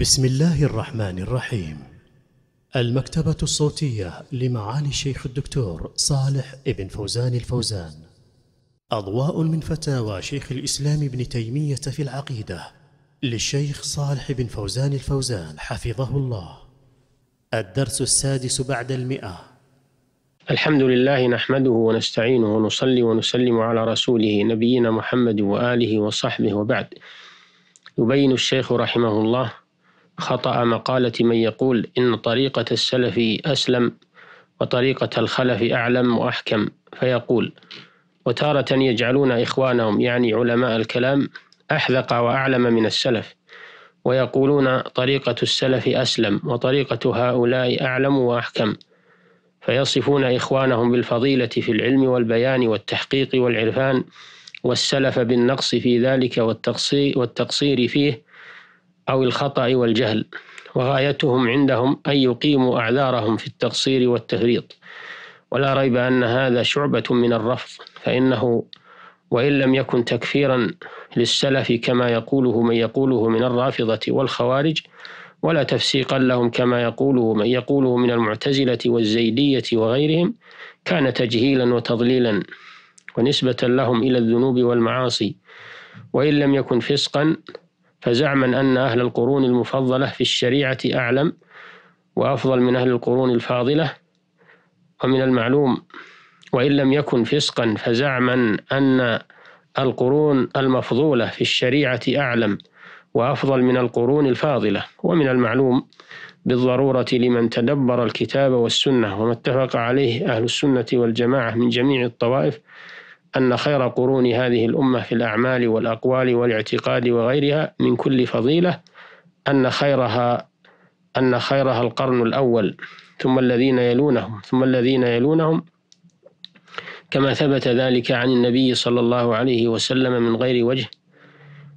بسم الله الرحمن الرحيم المكتبة الصوتية لمعالي الشيخ الدكتور صالح ابن فوزان الفوزان أضواء من فتاوى شيخ الإسلام ابن تيمية في العقيدة للشيخ صالح بن فوزان الفوزان حفظه الله الدرس السادس بعد المئة الحمد لله نحمده ونستعينه ونصلي ونسلم على رسوله نبينا محمد وآله وصحبه وبعد يبين الشيخ رحمه الله خطأ مقالة من يقول إن طريقة السلف أسلم وطريقة الخلف أعلم وأحكم فيقول وتارة يجعلون إخوانهم يعني علماء الكلام أحذق وأعلم من السلف ويقولون طريقة السلف أسلم وطريقة هؤلاء أعلم وأحكم فيصفون إخوانهم بالفضيلة في العلم والبيان والتحقيق والعرفان والسلف بالنقص في ذلك والتقصير فيه أو الخطأ والجهل وغايتهم عندهم أن يقيموا أعذارهم في التقصير والتفريط ولا ريب أن هذا شعبة من الرفض فإنه وإن لم يكن تكفيرا للسلف كما يقوله من يقوله من الرافضة والخوارج ولا تفسيقا لهم كما يقوله من يقوله من المعتزلة والزيدية وغيرهم كان تجهيلا وتضليلا ونسبة لهم إلى الذنوب والمعاصي وإن لم يكن فسقا فزعما أن أهل القرون المفضلة في الشريعة أعلم وأفضل من أهل القرون الفاضلة ومن المعلوم وإن لم يكن فسقا فزعما أن القرون المفضولة في الشريعة أعلم وأفضل من القرون الفاضلة ومن المعلوم بالضرورة لمن تدبر الكتاب والسنة وما اتفق عليه أهل السنة والجماعة من جميع الطوائف أن خير قرون هذه الأمة في الأعمال والأقوال والاعتقاد وغيرها من كل فضيلة أن خيرها أن خيرها القرن الأول ثم الذين يلونهم ثم الذين يلونهم كما ثبت ذلك عن النبي صلى الله عليه وسلم من غير وجه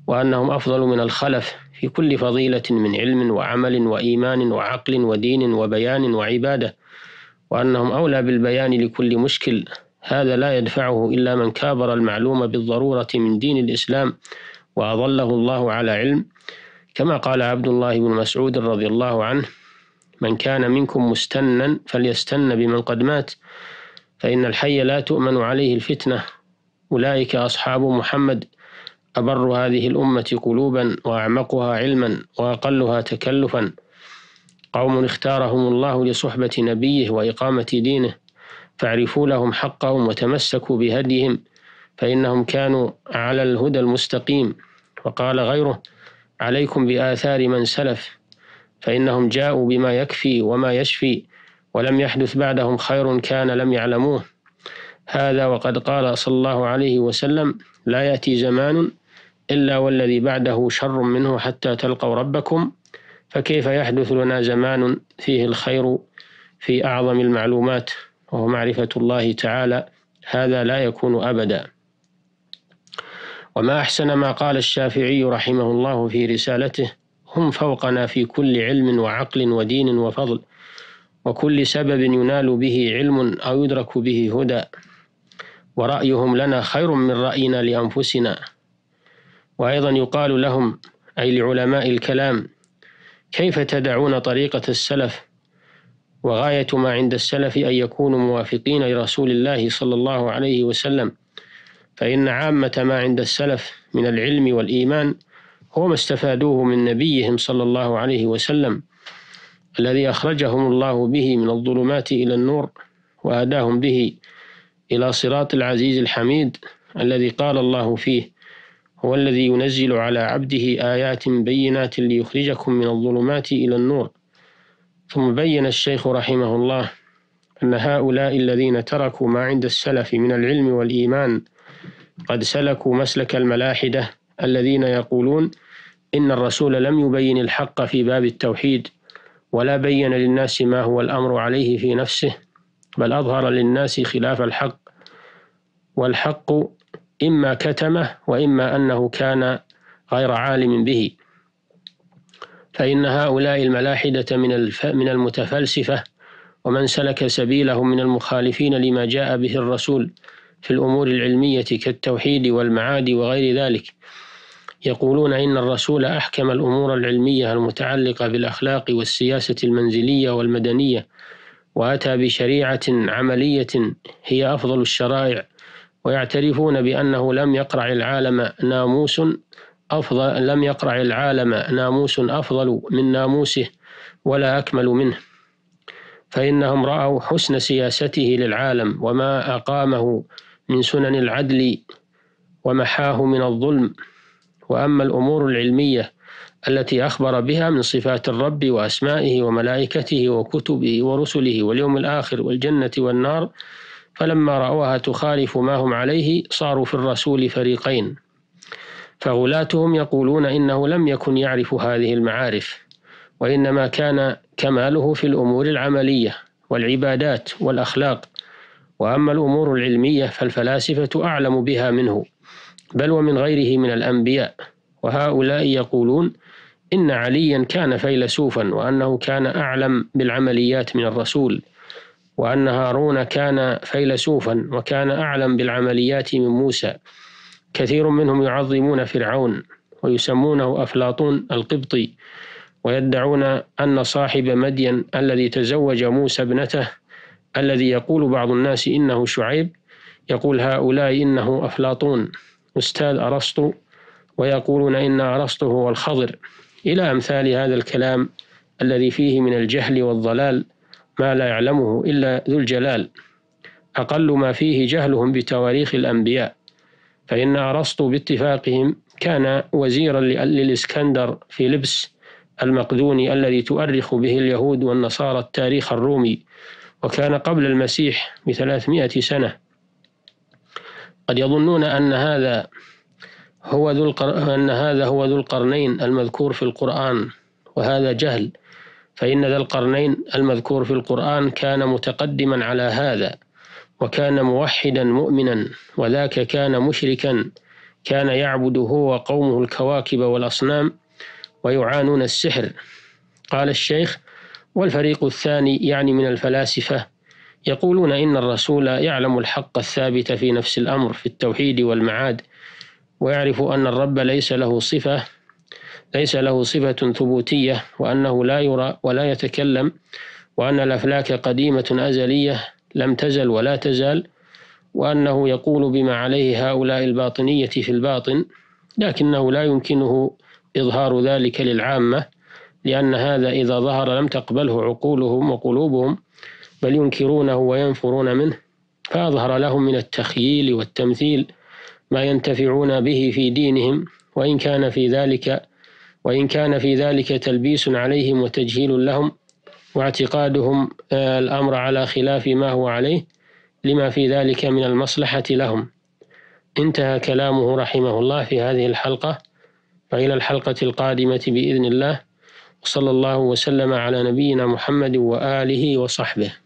وأنهم أفضل من الخلف في كل فضيلة من علم وعمل وإيمان وعقل ودين وبيان وعبادة وأنهم أولى بالبيان لكل مشكل هذا لا يدفعه إلا من كابر المعلوم بالضرورة من دين الإسلام وأظله الله على علم كما قال عبد الله بن مسعود رضي الله عنه من كان منكم مستنا فليستن بمن قد مات فإن الحي لا تؤمن عليه الفتنة أولئك أصحاب محمد أبر هذه الأمة قلوبا وأعمقها علما وأقلها تكلفا قوم اختارهم الله لصحبة نبيه وإقامة دينه فاعرفوا لهم حقهم وتمسكوا بهديهم فإنهم كانوا على الهدى المستقيم وقال غيره عليكم بآثار من سلف فإنهم جاءوا بما يكفي وما يشفي ولم يحدث بعدهم خير كان لم يعلموه هذا وقد قال صلى الله عليه وسلم لا يأتي زمان إلا والذي بعده شر منه حتى تلقوا ربكم فكيف يحدث لنا زمان فيه الخير في أعظم المعلومات وهو معرفة الله تعالى هذا لا يكون أبدا وما أحسن ما قال الشافعي رحمه الله في رسالته هم فوقنا في كل علم وعقل ودين وفضل وكل سبب ينال به علم أو يدرك به هدى ورأيهم لنا خير من رأينا لأنفسنا وأيضا يقال لهم أي لعلماء الكلام كيف تدعون طريقة السلف وغاية ما عند السلف أن يكونوا موافقين لرسول الله صلى الله عليه وسلم فإن عامة ما عند السلف من العلم والإيمان هو ما استفادوه من نبيهم صلى الله عليه وسلم الذي أخرجهم الله به من الظلمات إلى النور وهداهم به إلى صراط العزيز الحميد الذي قال الله فيه هو الذي ينزل على عبده آيات بينات ليخرجكم من الظلمات إلى النور ثم بين الشيخ رحمه الله أن هؤلاء الذين تركوا ما عند السلف من العلم والإيمان قد سلكوا مسلك الملاحدة الذين يقولون إن الرسول لم يبين الحق في باب التوحيد ولا بين للناس ما هو الأمر عليه في نفسه بل أظهر للناس خلاف الحق والحق إما كتمه وإما أنه كان غير عالم به فإن هؤلاء الملاحدة من الف... من المتفلسفة ومن سلك سبيلهم من المخالفين لما جاء به الرسول في الأمور العلمية كالتوحيد والمعاد وغير ذلك يقولون إن الرسول أحكم الأمور العلمية المتعلقة بالأخلاق والسياسة المنزلية والمدنية وأتى بشريعة عملية هي أفضل الشرائع ويعترفون بأنه لم يقرع العالم ناموس أفضل لم يقرع العالم ناموس أفضل من ناموسه ولا أكمل منه فإنهم رأوا حسن سياسته للعالم وما أقامه من سنن العدل ومحاه من الظلم وأما الأمور العلمية التي أخبر بها من صفات الرب وأسمائه وملائكته وكتبه ورسله واليوم الآخر والجنة والنار فلما رأوها تخالف ما هم عليه صاروا في الرسول فريقين فغلاتهم يقولون إنه لم يكن يعرف هذه المعارف وإنما كان كماله في الأمور العملية والعبادات والأخلاق وأما الأمور العلمية فالفلاسفة أعلم بها منه بل ومن غيره من الأنبياء وهؤلاء يقولون إن عليا كان فيلسوفا وأنه كان أعلم بالعمليات من الرسول وأن هارون كان فيلسوفا وكان أعلم بالعمليات من موسى كثير منهم يعظمون فرعون ويسمونه أفلاطون القبطي ويدعون أن صاحب مدين الذي تزوج موسى ابنته الذي يقول بعض الناس إنه شعيب يقول هؤلاء إنه أفلاطون أستاذ أرسطو ويقولون إن أرسطو هو الخضر إلى أمثال هذا الكلام الذي فيه من الجهل والضلال ما لا يعلمه إلا ذو الجلال أقل ما فيه جهلهم بتواريخ الأنبياء فإن أرسطو باتفاقهم كان وزيرا للإسكندر في لبس المقدوني الذي تؤرخ به اليهود والنصارى التاريخ الرومي وكان قبل المسيح بثلاثمائة سنة قد يظنون أن هذا هو ذو القر... أن هذا هو ذو القرنين المذكور في القرآن وهذا جهل فإن ذا القرنين المذكور في القرآن كان متقدما على هذا وكان موحدا مؤمنا وذاك كان مشركا كان يعبد هو وقومه الكواكب والأصنام ويعانون السحر قال الشيخ والفريق الثاني يعني من الفلاسفة يقولون إن الرسول يعلم الحق الثابت في نفس الأمر في التوحيد والمعاد ويعرف أن الرب ليس له صفة ليس له صفة ثبوتية وأنه لا يرى ولا يتكلم وأن الأفلاك قديمة أزلية لم تزل ولا تزال وأنه يقول بما عليه هؤلاء الباطنية في الباطن لكنه لا يمكنه إظهار ذلك للعامة لأن هذا إذا ظهر لم تقبله عقولهم وقلوبهم بل ينكرونه وينفرون منه فأظهر لهم من التخييل والتمثيل ما ينتفعون به في دينهم وإن كان في ذلك وإن كان في ذلك تلبيس عليهم وتجهيل لهم واعتقادهم آه، الأمر على خلاف ما هو عليه لما في ذلك من المصلحة لهم انتهى كلامه رحمه الله في هذه الحلقة وإلى الحلقة القادمة بإذن الله وصلى الله وسلم على نبينا محمد وآله وصحبه